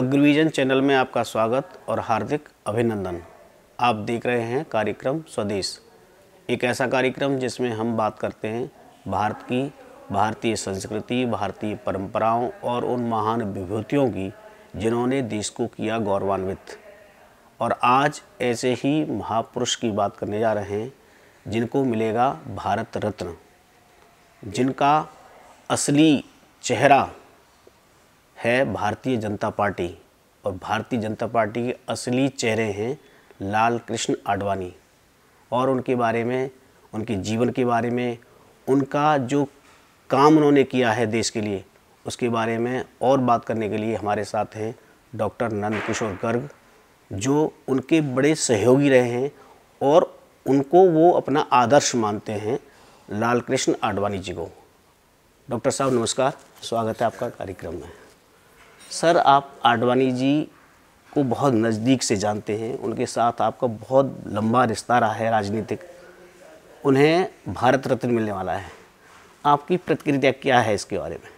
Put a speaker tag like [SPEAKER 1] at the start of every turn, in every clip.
[SPEAKER 1] अग्रविजन channel में आपका स्वागत और हार्दिक अभिनंदन आप देख रहे हैं कार्यक्रम स्वदेश एक ऐसा कार्यक्रम जिसमें हम बात करते हैं भारत की भारतीय संस्कृति भारतीय परंपराओं और उन महान विभूतियों की जिन्होंने देश को किया गौरवान्वित और आज ऐसे ही महापुरुष की बात करने जा रहे हैं जिनको मिलेगा भारत रत्न जिनका असली चेहरा है भारतीय जनता पार्टी और भारतीय जनता पार्टी के असली चेहरे हैं लाल कृष्ण आडवाणी और उनके बारे में उनके जीवन के बारे में उनका जो काम उन्होंने किया है देश के लिए उसके बारे में और बात करने के लिए हमारे साथ हैं डॉक्टर नंद किशोर गर्ग जो उनके बड़े सहयोगी रहे हैं और उनको वो अपना आदर्श मानते हैं लाल कृष्ण आडवाणी जी को डॉक्टर साहब नमस्कार स्वागत है आपका कार्यक्रम में सर आप आडवाणी जी को बहुत नज़दीक से जानते हैं उनके साथ आपका बहुत लंबा रिश्ता रहा है राजनीतिक उन्हें भारत रत्न मिलने वाला है आपकी प्रतिक्रिया क्या है इसके बारे में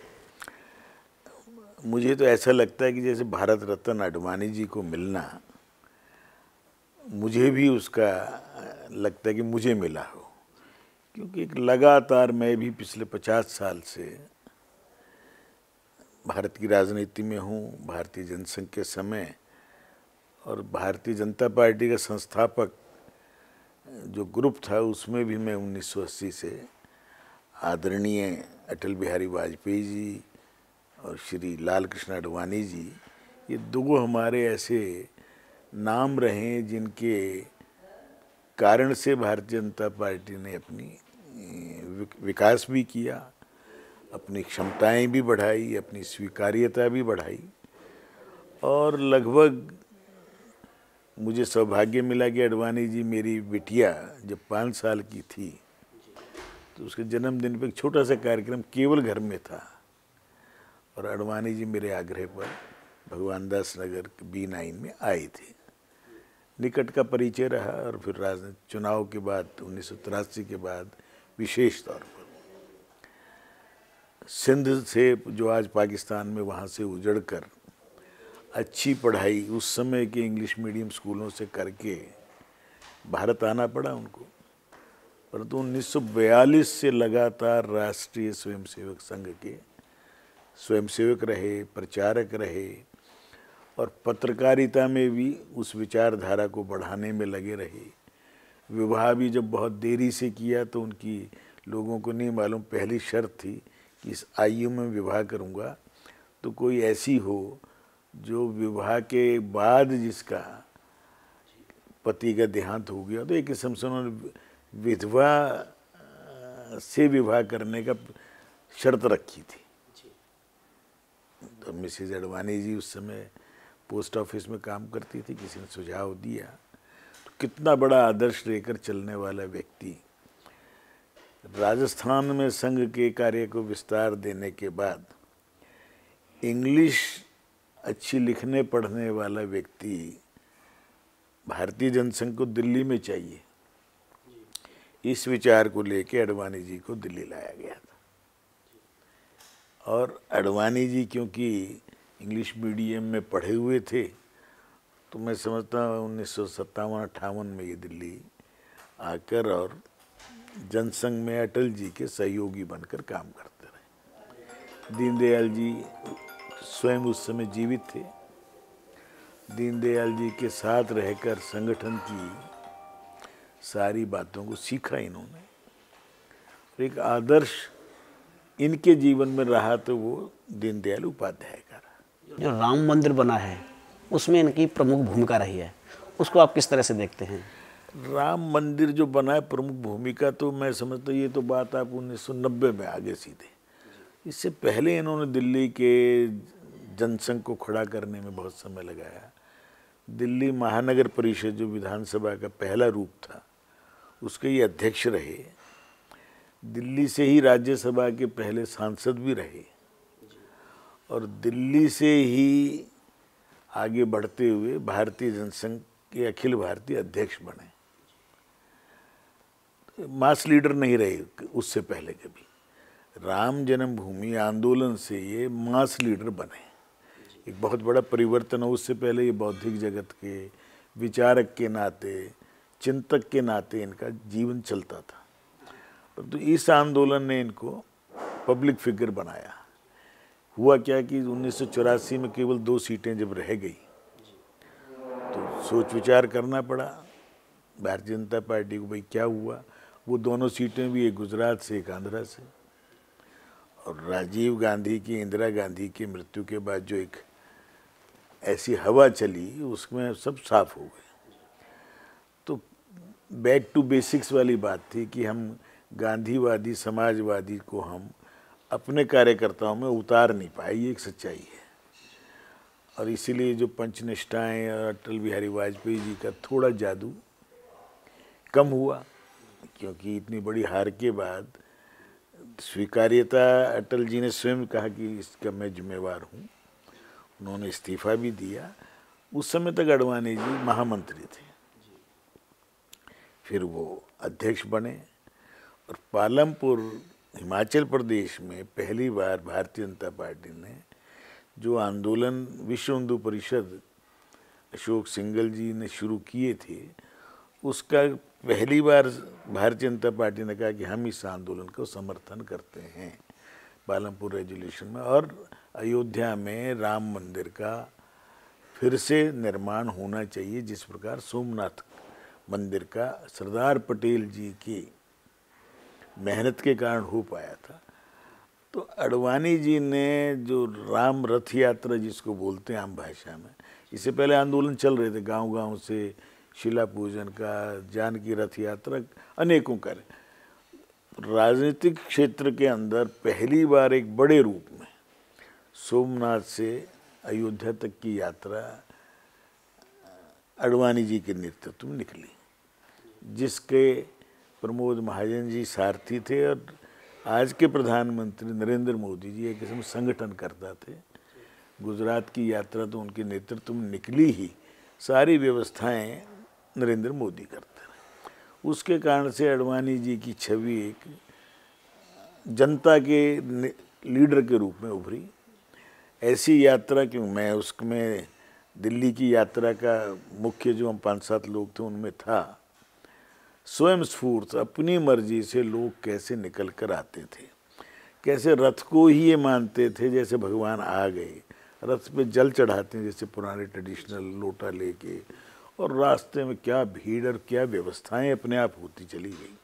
[SPEAKER 2] मुझे तो ऐसा लगता है कि जैसे भारत रत्न आडवाणी जी को मिलना मुझे भी उसका लगता है कि मुझे मिला हो क्योंकि एक लगातार मैं भी पिछले पचास साल से भारत की राजनीति में हूँ भारतीय जनसंघ के समय और भारतीय जनता पार्टी का संस्थापक जो ग्रुप था उसमें भी मैं 1980 से आदरणीय अटल बिहारी वाजपेयी जी और श्री लाल कृष्ण अडवाणी जी ये दो हमारे ऐसे नाम रहे जिनके कारण से भारतीय जनता पार्टी ने अपनी विकास भी किया अपनी क्षमताएं भी बढ़ाई अपनी स्वीकार्यता भी बढ़ाई और लगभग मुझे सौभाग्य मिला कि अडवाणी जी मेरी बिटिया जब पाँच साल की थी तो उसके जन्मदिन पर एक छोटा सा कार्यक्रम केवल घर में था और अडवाणी जी मेरे आग्रह पर भगवान दास नगर बी नाइन में आए थे निकट का परिचय रहा और फिर राजनीति चुनाव के बाद उन्नीस के बाद विशेष तौर पर सिंध से जो आज पाकिस्तान में वहाँ से उजड़ कर अच्छी पढ़ाई उस समय के इंग्लिश मीडियम स्कूलों से करके भारत आना पड़ा उनको परंतु 1942 से लगातार राष्ट्रीय स्वयंसेवक संघ के स्वयंसेवक रहे प्रचारक रहे और पत्रकारिता में भी उस विचारधारा को बढ़ाने में लगे रहे विवाह भी जब बहुत देरी से किया तो उनकी लोगों को नहीं मालूम पहली शर्त थी कि इस आयु में विवाह करूँगा तो कोई ऐसी हो जो विवाह के बाद जिसका पति का देहांत हो गया तो एक किस्म से उन्होंने विधवा से विवाह करने का शर्त रखी थी तो मिसिज अडवाणी जी उस समय पोस्ट ऑफिस में काम करती थी किसी ने सुझाव दिया तो कितना बड़ा आदर्श लेकर चलने वाला व्यक्ति राजस्थान में संघ के कार्य को विस्तार देने के बाद इंग्लिश अच्छी लिखने पढ़ने वाला व्यक्ति भारतीय जनसंघ को दिल्ली में चाहिए इस विचार को लेकर अडवाणी जी को दिल्ली लाया गया था और अडवाणी जी क्योंकि इंग्लिश मीडियम में पढ़े हुए थे तो मैं समझता हूँ उन्नीस सौ सत्तावन अट्ठावन में ये दिल्ली आकर और जनसंघ में अटल जी के सहयोगी बनकर काम करते रहे दीनदयाल जी स्वयं उस समय जीवित थे दीनदयाल जी के साथ रहकर संगठन की सारी बातों को सीखा इन्होंने एक आदर्श इनके जीवन में रहा तो वो दीनदयाल उपाध्याय
[SPEAKER 1] का रहा जो राम मंदिर बना है उसमें इनकी प्रमुख भूमिका रही है उसको आप किस तरह से देखते हैं
[SPEAKER 2] राम मंदिर जो बना है प्रमुख भूमिका तो मैं समझता ये तो बात आप उन्नीस में आगे सीधे इससे पहले इन्होंने दिल्ली के जनसंघ को खड़ा करने में बहुत समय लगाया दिल्ली महानगर परिषद जो विधानसभा का पहला रूप था उसके ये अध्यक्ष रहे दिल्ली से ही राज्यसभा के पहले सांसद भी रहे और दिल्ली से ही आगे बढ़ते हुए भारतीय जनसंघ के अखिल भारतीय अध्यक्ष बने मास लीडर नहीं रहे उससे पहले कभी राम जन्मभूमि आंदोलन से ये मास लीडर बने एक बहुत बड़ा परिवर्तन है उससे पहले ये बौद्धिक जगत के विचारक के नाते चिंतक के नाते इनका जीवन चलता था परंतु तो इस आंदोलन ने इनको पब्लिक फिगर बनाया हुआ क्या कि उन्नीस में केवल दो सीटें जब रह गई तो सोच विचार करना पड़ा भारतीय जनता पार्टी को भाई क्या हुआ वो दोनों सीटें भी एक गुजरात से एक आंध्रा से और राजीव गांधी की इंदिरा गांधी की मृत्यु के बाद जो एक ऐसी हवा चली उसमें सब साफ हो गए तो बैक टू बेसिक्स वाली बात थी कि हम गांधीवादी समाजवादी को हम अपने कार्यकर्ताओं में उतार नहीं पाए ये एक सच्चाई है और इसीलिए जो पंचनिष्ठाएँ और अटल बिहारी वाजपेयी जी का थोड़ा जादू कम हुआ क्योंकि इतनी बड़ी हार के बाद स्वीकार्यता अटल जी ने स्वयं कहा कि इसका मैं जिम्मेवार हूँ उन्होंने इस्तीफा भी दिया उस समय तक अडवाणी जी महामंत्री थे फिर वो अध्यक्ष बने और पालमपुर हिमाचल प्रदेश में पहली बार भारतीय जनता पार्टी ने जो आंदोलन विश्व हिंदू परिषद अशोक सिंगल जी ने शुरू किए थे उसका पहली बार भारतीय जनता पार्टी ने कहा कि हम इस आंदोलन को समर्थन करते हैं पालमपुर रेजुलेशन में और अयोध्या में राम मंदिर का फिर से निर्माण होना चाहिए जिस प्रकार सोमनाथ मंदिर का सरदार पटेल जी की मेहनत के कारण हो पाया था तो अडवाणी जी ने जो राम रथ यात्रा जिसको बोलते हैं आम भाषा में इससे पहले आंदोलन चल रहे थे गांव-गांव से शिला पूजन का जानकी रथ यात्रा अनेकों कार्य राजनीतिक क्षेत्र के अंदर पहली बार एक बड़े रूप में सोमनाथ से अयोध्या तक की यात्रा अडवाणी जी के नेतृत्व में निकली जिसके प्रमोद महाजन जी सारथी थे और आज के प्रधानमंत्री नरेंद्र मोदी जी एक किस्म संगठन करता थे गुजरात की यात्रा तो उनके नेतृत्व में निकली ही सारी व्यवस्थाएं नरेंद्र मोदी करते रहे उसके कारण से अडवाणी जी की छवि एक जनता के लीडर के रूप में उभरी ऐसी यात्रा क्यों मैं उसमें दिल्ली की यात्रा का मुख्य जो हम पाँच सात लोग थे उनमें था स्वयं स्फूर्त अपनी मर्जी से लोग कैसे निकल कर आते थे कैसे रथ को ही ये मानते थे जैसे भगवान आ गए रथ पे जल चढ़ाते हैं जैसे पुराने ट्रेडिशनल लोटा लेके और रास्ते में क्या भीड़ और क्या व्यवस्थाएं अपने आप होती चली गई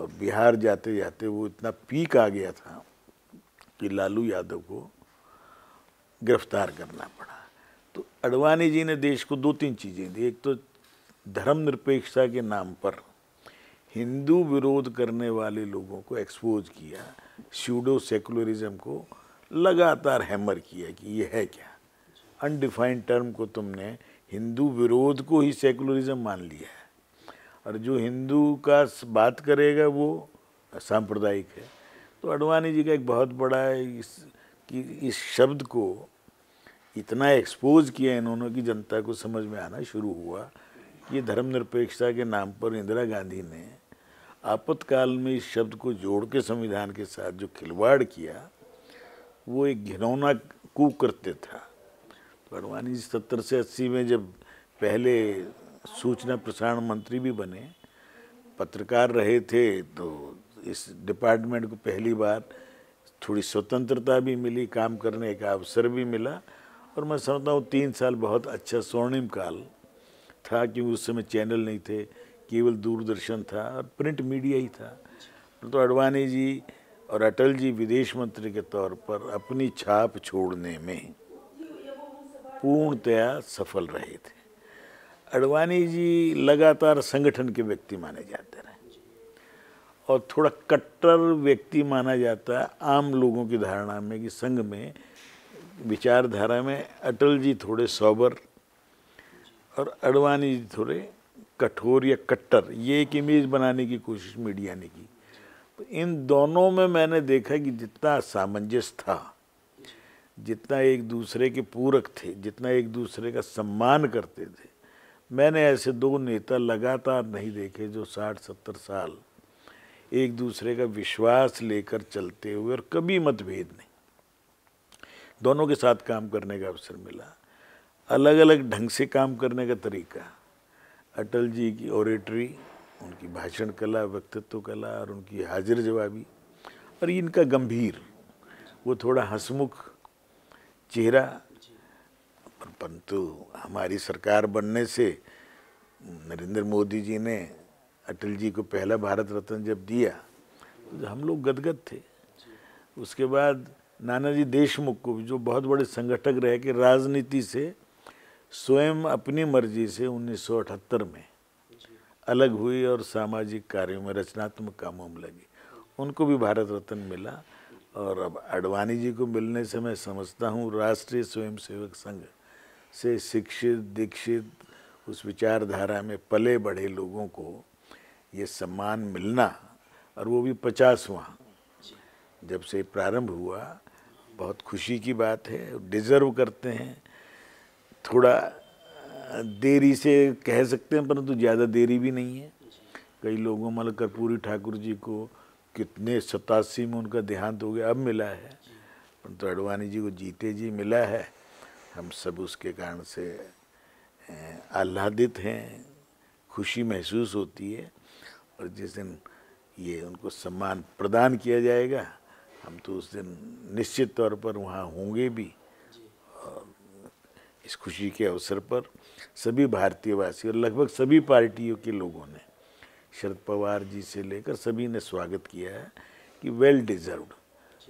[SPEAKER 2] और बिहार जाते जाते वो इतना पीक आ गया था कि लालू यादव को गिरफ्तार करना पड़ा तो अडवाणी जी ने देश को दो तीन चीज़ें दी एक तो धर्मनिरपेक्षता के नाम पर हिंदू विरोध करने वाले लोगों को एक्सपोज किया श्यूडो सेकुलरिज्म को लगातार हैमर किया कि ये है क्या अनडिफाइंड टर्म को तुमने हिंदू विरोध को ही सेकुलरिज्म मान लिया है और जो हिंदू का बात करेगा वो सांप्रदायिक है तो अडवाणी जी का एक बहुत बड़ा इस कि इस शब्द को इतना एक्सपोज किया इन्होंने कि जनता को समझ में आना शुरू हुआ कि धर्मनिरपेक्षता के नाम पर इंदिरा गांधी ने आपातकाल में इस शब्द को जोड़ के संविधान के साथ जो खिलवाड़ किया वो एक घिनौना कुकृत्य था अडवाणी जी सत्तर से अस्सी में जब पहले सूचना प्रसारण मंत्री भी बने पत्रकार रहे थे तो इस डिपार्टमेंट को पहली बार थोड़ी स्वतंत्रता भी मिली काम करने का अवसर भी मिला और मैं समझता हूँ तीन साल बहुत अच्छा स्वर्णिम काल था क्योंकि उस समय चैनल नहीं थे केवल दूरदर्शन था और प्रिंट मीडिया ही था तो अडवाणी जी और अटल जी विदेश मंत्री के तौर पर अपनी छाप छोड़ने में पूर्णतया सफल रहे थे अडवाणी जी लगातार संगठन के व्यक्ति माने जाते रहे और थोड़ा कट्टर व्यक्ति माना जाता है आम लोगों की धारणा में कि संघ में विचारधारा में अटल जी थोड़े सौबर और अडवाणी जी थोड़े कठोर या कट्टर ये एक इमेज बनाने की कोशिश मीडिया ने की तो इन दोनों में मैंने देखा कि जितना सामंजस्य था जितना एक दूसरे के पूरक थे जितना एक दूसरे का सम्मान करते थे मैंने ऐसे दो नेता लगातार नहीं देखे जो 60-70 साल एक दूसरे का विश्वास लेकर चलते हुए और कभी मतभेद नहीं दोनों के साथ काम करने का अवसर मिला अलग अलग ढंग से काम करने का तरीका अटल जी की ओरेटरी उनकी भाषण कला व्यक्तित्व कला और उनकी हाजिर जवाबी और इनका गंभीर वो थोड़ा हंसमुख चेहरा परंतु हमारी सरकार बनने से नरेंद्र मोदी जी ने अटल जी को पहला भारत रत्न जब दिया तो हम लोग गदगद थे उसके बाद नाना जी देशमुख को जो बहुत बड़े संगठक रहे कि राजनीति से स्वयं अपनी मर्जी से 1978 में अलग हुई और सामाजिक कार्यों में रचनात्मक कामों में लगी उनको भी भारत रत्न मिला और अब अडवाणी जी को मिलने से मैं समझता हूँ राष्ट्रीय स्वयंसेवक संघ से शिक्षित दीक्षित उस विचारधारा में पले बढ़े लोगों को ये सम्मान मिलना और वो भी पचासवा जब से प्रारंभ हुआ बहुत खुशी की बात है डिज़र्व करते हैं थोड़ा देरी से कह सकते हैं परंतु ज़्यादा देरी भी नहीं है कई लोगों मतलब कर्पूरी ठाकुर जी को कितने सतासी में उनका देहांत हो गया अब मिला है परंतु तो अडवाणी जी को जीते जी मिला है हम सब उसके कारण से आह्लादित हैं खुशी महसूस होती है और जिस दिन ये उनको सम्मान प्रदान किया जाएगा हम तो उस दिन निश्चित तौर पर वहाँ होंगे भी और इस खुशी के अवसर पर सभी भारतीयवासी और लगभग सभी पार्टियों के लोगों ने शरद पवार जी से लेकर सभी ने स्वागत किया है कि वेल डिजर्व्ड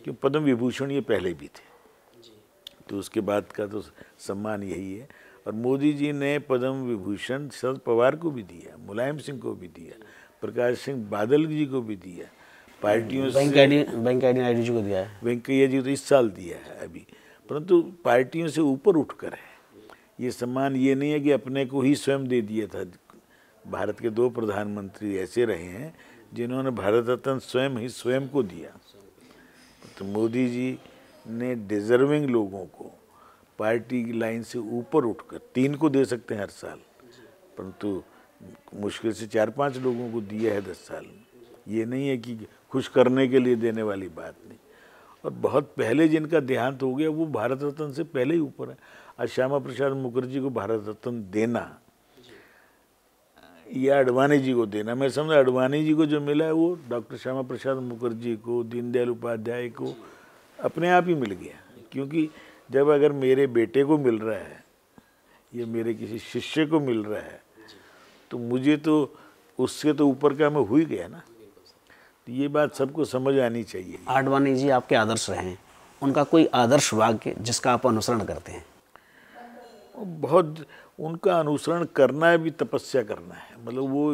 [SPEAKER 2] क्यों पद्म विभूषण ये पहले भी थे तो उसके बाद का तो सम्मान यही है और मोदी जी ने पद्म विभूषण शरद पवार को भी दिया मुलायम सिंह को भी दिया प्रकाश सिंह बादल जी को भी दिया पार्टियों से वेंकैया नायडू जी को दिया है वेंकैया जी तो इस साल दिया है अभी परंतु पार्टियों से ऊपर उठकर है ये सम्मान ये नहीं है कि अपने को ही स्वयं दे दिया था भारत के दो प्रधानमंत्री ऐसे रहे हैं जिन्होंने भारत रत्न स्वयं ही स्वयं को दिया तो मोदी जी ने डिजर्विंग लोगों को पार्टी लाइन से ऊपर उठकर तीन को दे सकते हैं हर साल परंतु मुश्किल से चार पांच लोगों को दिया है दस साल में ये नहीं है कि खुश करने के लिए देने वाली बात नहीं और बहुत पहले जिनका देहांत हो गया वो भारत रत्न से पहले ही ऊपर है आज श्यामा प्रसाद मुखर्जी को भारत रत्न देना या अडवाणी जी को देना मैं समझा अडवाणी जी को जो मिला है वो डॉक्टर श्यामा प्रसाद मुखर्जी को दीनदयाल उपाध्याय को अपने आप ही मिल गया क्योंकि जब अगर मेरे बेटे को मिल रहा है या मेरे किसी शिष्य को मिल रहा है तो मुझे तो उससे तो ऊपर का मैं हो ही गया ना तो ये बात सबको
[SPEAKER 1] समझ आनी चाहिए आडवाणी जी आपके आदर्श रहे हैं उनका कोई आदर्श वाक्य जिसका आप अनुसरण करते हैं बहुत
[SPEAKER 2] उनका अनुसरण करना है भी तपस्या करना है मतलब वो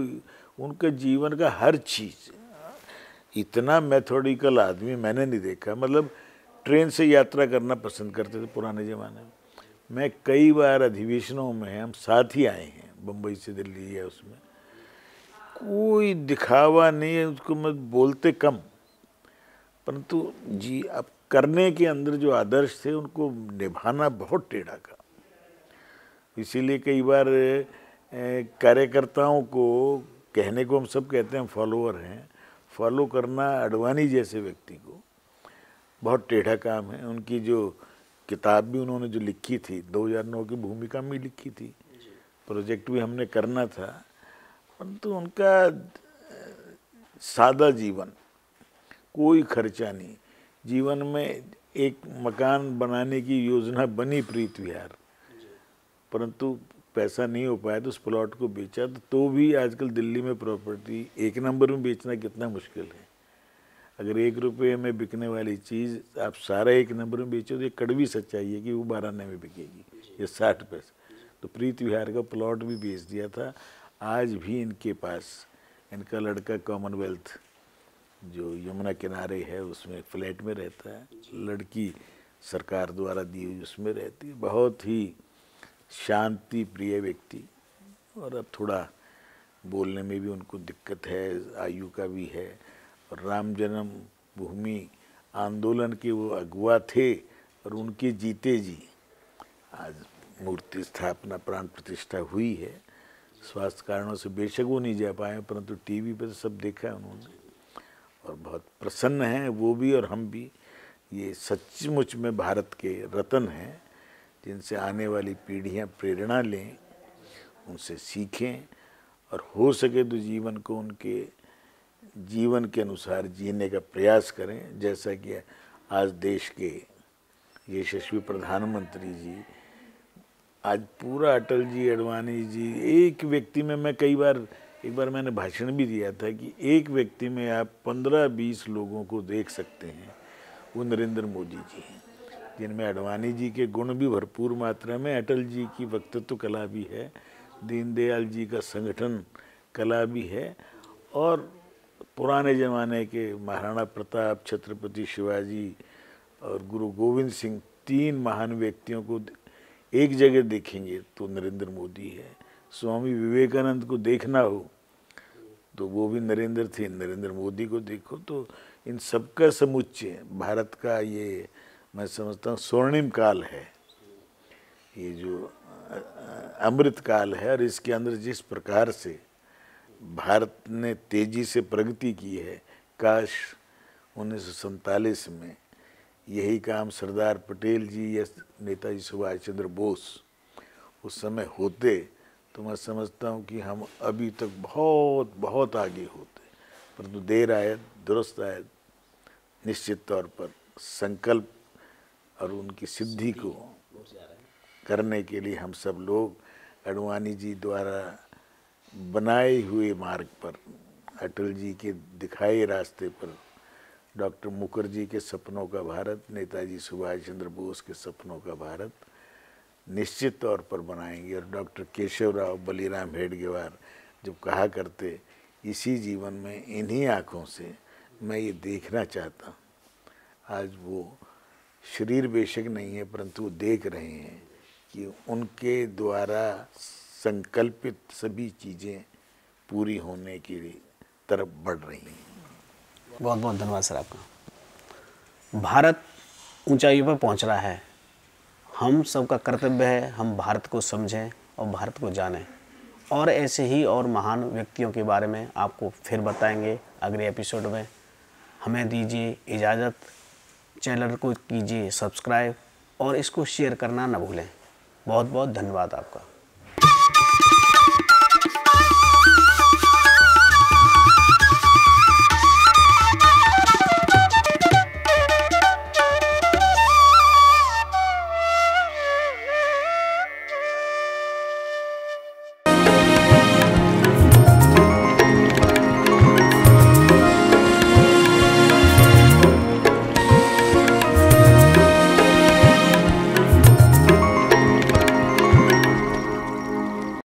[SPEAKER 2] उनके जीवन का हर चीज़ इतना मैथोडिकल आदमी मैंने नहीं देखा मतलब ट्रेन से यात्रा करना पसंद करते थे पुराने ज़माने में मैं कई बार अधिवेशनों में हम साथ ही आए हैं बम्बई से दिल्ली या उसमें कोई दिखावा नहीं है उसको मैं बोलते कम परंतु जी अब करने के अंदर जो आदर्श थे उनको निभाना बहुत टेढ़ा का इसीलिए कई बार कार्यकर्ताओं को कहने को हम सब कहते हैं फॉलोअर हैं फॉलो करना अडवाणी जैसे व्यक्ति को बहुत टेढ़ा काम है उनकी जो किताब भी उन्होंने जो लिखी थी 2009 की भूमिका में लिखी थी प्रोजेक्ट भी हमने करना था परंतु तो उनका सादा जीवन कोई खर्चा नहीं जीवन में एक मकान बनाने की योजना बनी प्रीत विहार परंतु पैसा नहीं हो पाया तो उस प्लॉट को बेचा तो, तो भी आजकल दिल्ली में प्रॉपर्टी एक नंबर में बेचना कितना मुश्किल है अगर एक रुपये में बिकने वाली चीज़ आप सारा एक नंबर में बेचो तो ये कड़वी सच्चाई है कि वो बारह में बिकेगी ये साठ पैसे तो प्रीत विहार का प्लॉट भी बेच दिया था आज भी इनके पास इनका लड़का कॉमनवेल्थ जो यमुना किनारे है उसमें फ्लैट में रहता है लड़की सरकार द्वारा दी हुई उसमें रहती है बहुत ही शांति प्रिय व्यक्ति और अब थोड़ा बोलने में भी उनको दिक्कत है आयु का भी है और राम जन्म भूमि आंदोलन के वो अगुआ थे और उनके जीते जी आज मूर्ति स्थापना प्राण प्रतिष्ठा हुई है स्वास्थ्य कारणों से बेशक वो नहीं जा पाए परंतु टीवी पर तो सब देखा उन्होंने और बहुत प्रसन्न हैं वो भी और हम भी ये सचमुच में भारत के रतन हैं जिनसे आने वाली पीढ़ियां प्रेरणा लें उनसे सीखें और हो सके तो जीवन को उनके जीवन के अनुसार जीने का प्रयास करें जैसा कि आज देश के यशस्वी प्रधानमंत्री जी आज पूरा अटल जी अडवाणी जी एक व्यक्ति में मैं कई बार एक बार मैंने भाषण भी दिया था कि एक व्यक्ति में आप पंद्रह बीस लोगों को देख सकते हैं वो नरेंद्र मोदी जी हैं जिनमें अडवाणी जी के गुण भी भरपूर मात्रा में अटल जी की वक्तृत्व कला भी है दीनदयाल जी का संगठन कला भी है और पुराने ज़माने के महाराणा प्रताप छत्रपति शिवाजी और गुरु गोविंद सिंह तीन महान व्यक्तियों को एक जगह देखेंगे तो नरेंद्र मोदी है स्वामी विवेकानंद को देखना हो तो वो भी नरेंद्र थे नरेंद्र मोदी को देखो तो इन सबका समुच्चय भारत का ये मैं समझता हूँ स्वर्णिम काल है ये जो अमृत काल है और इसके अंदर जिस प्रकार से भारत ने तेजी से प्रगति की है काश उन्नीस में यही काम सरदार पटेल जी या नेताजी सुभाष चंद्र बोस उस समय होते तो मैं समझता हूँ कि हम अभी तक बहुत बहुत आगे होते परंतु देर आयत दुरुस्त आयत निश्चित तौर पर संकल्प और उनकी सिद्धि को करने के लिए हम सब लोग अडवाणी जी द्वारा बनाए हुए मार्ग पर अटल जी के दिखाए रास्ते पर डॉक्टर मुखर्जी के सपनों का भारत नेताजी सुभाष चंद्र बोस के सपनों का भारत निश्चित तौर पर बनाएंगे और डॉक्टर केशव राव बलीराम हेडगेवार जब कहा करते इसी जीवन में इन्हीं आँखों से मैं ये देखना चाहता आज वो शरीर बेशक नहीं है परंतु देख रहे हैं कि उनके द्वारा संकल्पित सभी चीज़ें पूरी होने की तरफ बढ़ रही हैं
[SPEAKER 1] बहुत बहुत धन्यवाद सर आपका भारत ऊंचाइयों पर पहुंच रहा है हम सबका कर्तव्य है हम भारत को समझें और भारत को जानें और ऐसे ही और महान व्यक्तियों के बारे में आपको फिर बताएंगे अगले एपिसोड में हमें दीजिए इजाज़त चैनल को कीजिए सब्सक्राइब और इसको शेयर करना ना भूलें बहुत बहुत धन्यवाद आपका